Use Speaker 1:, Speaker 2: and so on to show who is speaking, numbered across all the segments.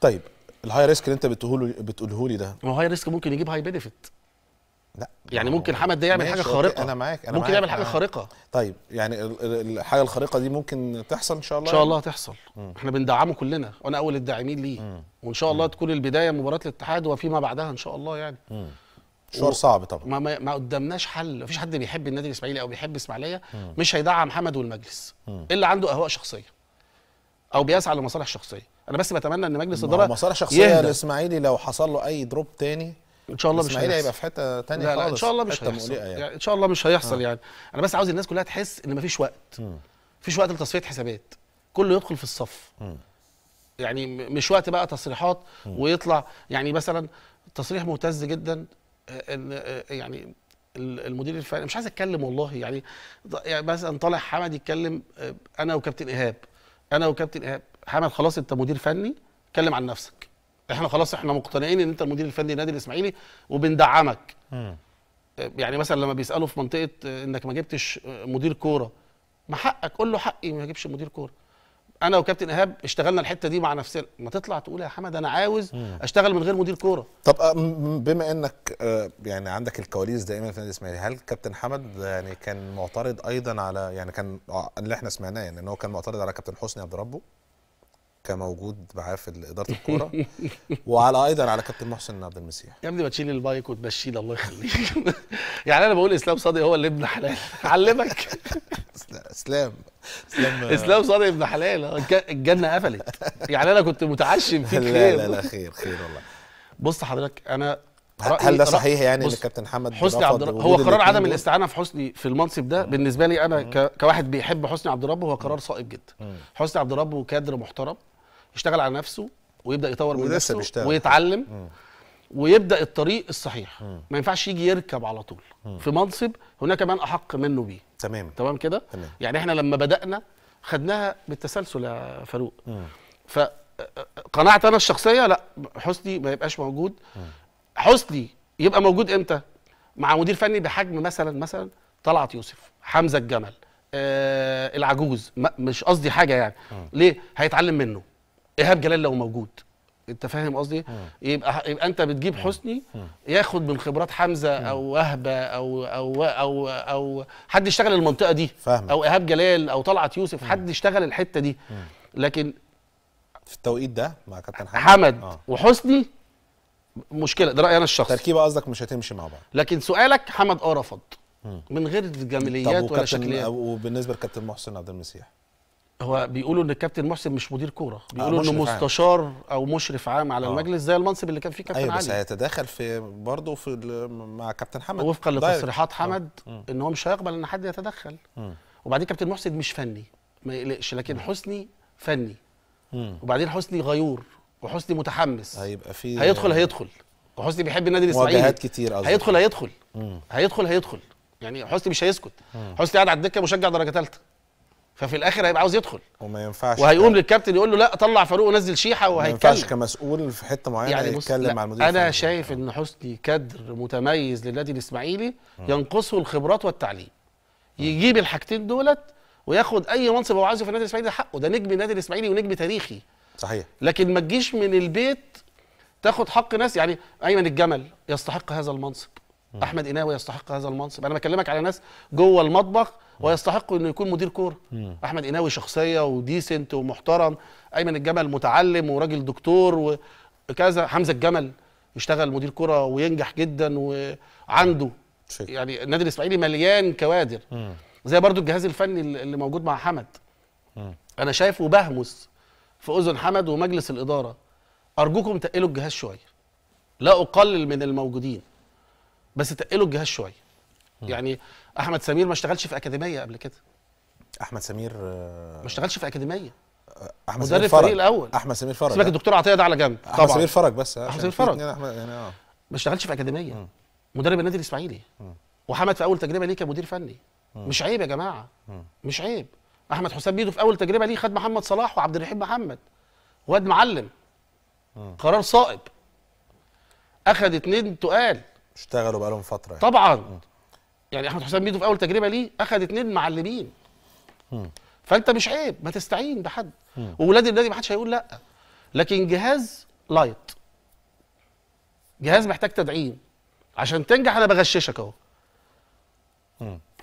Speaker 1: طيب الهاي ريسك اللي انت بتقوله بتقوله لي ده ما هاي ريسك ممكن يجيب هاي بنفيت لا يعني ممكن حمد ده يعمل حاجه خارقه انا معاك انا ممكن يعمل حاجه آه. خارقه طيب يعني الحاجه الخارقه دي ممكن تحصل ان شاء الله ان شاء الله هتحصل يعني؟ احنا بندعمه كلنا وانا اول الداعمين ليه وان شاء الله تكون البدايه مباراه الاتحاد وفيما بعدها ان شاء الله يعني مم. شعور و... صعب طبعا ما, ما, ما قدامناش حل مفيش حد بيحب النادي الاسماعيلي او بيحب اسماعيليه مش هيدعم حمد والمجلس الا عنده اهواء شخصيه او بيسعى لمصالح شخصيه انا بس بتمنى ان مجلس الاداره مصالح شخصيه الاسماعيلي لو حصل له اي دروب تاني ان شاء الله مش هيحصل هيبقى في حته تانية لا, لا ان شاء الله مش هيحصل يعني. ان شاء الله مش هيحصل آه. يعني انا بس عاوز الناس كلها تحس ان مفيش وقت مفيش وقت لتصفيه حسابات كله يدخل في الصف يعني م. يعني مش وقت بقى تصريحات م. ويطلع يعني مثلا تصريح مهتز جدا آه، ان آه، آه، يعني المدير الفني مش عايز اتكلم والله يعني يعني مثلا طالع حمد يتكلم انا وكابتن ايهاب انا وكابتن ايهاب حمد خلاص انت مدير فني اتكلم عن نفسك احنا خلاص احنا مقتنعين ان انت المدير الفني للنادي الاسماعيلي وبندعمك م. آه، يعني مثلا لما بيسالوا في منطقه آه، انك ما جبتش آه، مدير كوره ما حقك قول له حقي ما جبش مدير كوره انا وكابتن ايهاب اشتغلنا الحته دي مع نفسنا ما تطلع تقول يا حمد انا عاوز مم. اشتغل من غير مدير كوره طب بما انك آه، يعني عندك الكواليس دائما في النادي الاسماعيلي هل كابتن حمد يعني كان معترض ايضا على يعني كان آه، اللي احنا سمعناه يعني ان هو كان معترض على كابتن حسني عبد ربه كموجود معاه في اداره الكوره وعلى ايضا على كابتن محسن عبد المسيح يا ابني ما تشيل البايك وتمشي الله يخليك يعني انا بقول اسلام صادق هو اللي ابن حلال علمك اسلام اسلام اسلام صادق ابن حلال آه، الجنه قفلت يعني انا كنت متعشم فيك لا لا لا خير خير والله بص حضرتك انا هل ده صحيح يعني ان كابتن محمد حسني عبد الرب هو قرار عدم الاستعانه في حسني في المنصب ده بالنسبه لي انا كواحد بيحب حسني عبد الرب هو قرار صائب جدا حسني عبد الرب كادر محترم يشتغل على نفسه ويبدا يطور من نفسه بيشتغل. ويتعلم م. ويبدا الطريق الصحيح م. ما ينفعش يجي يركب على طول م. في منصب هناك من احق منه بيه تمام تمام كده يعني احنا لما بدانا خدناها بالتسلسل يا فاروق فقناعتي انا الشخصيه لا حسني ما يبقاش موجود م. حسني يبقى موجود امتى مع مدير فني بحجم مثلا مثلا طلعت يوسف حمزه الجمل آه العجوز مش قصدي حاجه يعني م. ليه هيتعلم منه ايهاب جلال لو موجود انت فاهم قصدي يبقى يبقى انت بتجيب حسني ياخد من خبرات حمزه او وهبه او او او او حد يشتغل المنطقه دي فهمت. او ايهاب جلال او طلعت يوسف حد يشتغل الحته دي لكن في التوقيت ده مع كابتن حمد حمد آه. وحسني مشكله ده رايي انا الشخصي تركيبه قصدك مش هتمشي مع بعض لكن سؤالك حمد اه رفض من غير جماليات ولا شكليات وبالنسبه لكابتن محسن عبد المسيح هو بيقولوا ان الكابتن محسن مش مدير كوره آه، بيقولوا انه مستشار عام. او مشرف عام على آه. المجلس زي المنصب اللي كان فيه كابتن أيوة علي بس هيتداخل في برضه في مع كابتن حمد وفقا لتصريحات آه. حمد ان هو مش هيقبل ان حد يتدخل وبعدين كابتن محسن مش فني ما يقلقش لكن حسني فني م. وبعدين حسني غيور وحسني متحمس هيبقى في هيدخل هيدخل وحسني بيحب النادي الاسماعيلي مواجهات كتير قصدي هيدخل هيدخل م. هيدخل هيدخل يعني حسني مش هيسكت حسني قاعد على الدكه مشجع درجه ثالثه ففي الاخر هيبقى عاوز يدخل وما ينفعش وهيقوم كان. للكابتن يقول له لا طلع فاروق ونزل شيحه وهيتكلم ما ينفعش كمسؤول في حته معينه يعني يتكلم مع المدير انا شايف ان حسني كادر متميز للنادي الاسماعيلي ينقصه الخبرات والتعليم يجيب الحاجتين دولت وياخد اي منصب هو عايزه في النادي الاسماعيلي ده حقه ده نجم النادي الاسماعيلي ونجم تاريخي صحيح لكن ما تجيش من البيت تاخد حق ناس يعني ايمن الجمل يستحق هذا المنصب م. احمد اناوي يستحق هذا المنصب انا بكلمك على ناس جوه المطبخ ويستحق انه يكون مدير كوره احمد قناوي شخصيه وديسنت ومحترم ايمن الجمل متعلم وراجل دكتور وكذا حمزه الجمل يشتغل مدير كوره وينجح جدا وعنده يعني النادي الاسماعيلي مليان كوادر مم. زي برضو الجهاز الفني اللي موجود مع حمد مم. انا شايفه بهمس في اذن حمد ومجلس الاداره ارجوكم تقلوا الجهاز شويه لا اقلل من الموجودين بس تقلوا الجهاز شويه يعني احمد سمير ما اشتغلش في اكاديميه قبل كده احمد سمير آه، ما اشتغلش في اكاديميه احمد سمير فرج الاول احمد سمير فرج سيبك آه. الدكتور عطيه ده على جنب احمد طبعا. سمير فرج بس آه، احمد سمير فرج يعني اه ما اشتغلش في اكاديميه مدرب النادي الاسماعيلي وحمد في اول تجربه ليه كمدير فني مش عيب يا جماعه مش عيب احمد حسام بيدو في اول تجربه ليه خد محمد صلاح وعبد الرحيم محمد واد معلم قرار صائب اخد اتنين تقال اشتغلوا بقالهم فتره يعني. طبعا يعني احمد حسام ميدو في اول تجربه ليه اخذ اثنين معلمين فانت مش عيب ما تستعين بحد وولاد النادي ما حدش هيقول لا لكن جهاز لايت جهاز محتاج تدعيم عشان تنجح انا بغششك اهو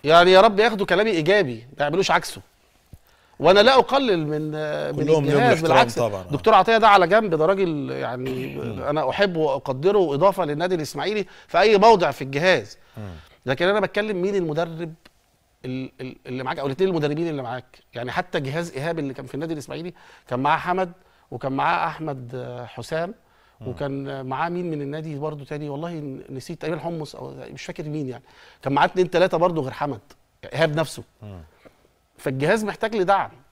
Speaker 1: يعني يا رب ياخدوا كلامي ايجابي ما يعملوش عكسه وانا لا اقلل من من الجهاز بالعكس طبعا. دكتور عطيه ده على جنب ده راجل يعني انا احبه واقدره اضافه للنادي الاسماعيلي في اي موضع في الجهاز لكن انا بتكلم مين المدرب اللي معاك او الاثنين المدربين اللي معاك يعني حتى جهاز ايهاب اللي كان في النادي الاسماعيلي كان معاه حمد وكان معاه احمد حسام وكان معاه مين من النادي برضه تاني والله نسيت تقريبا حمص او مش فاكر مين يعني كان معاه اثنين ثلاثه برضه غير حمد ايهاب نفسه فالجهاز محتاج لدعم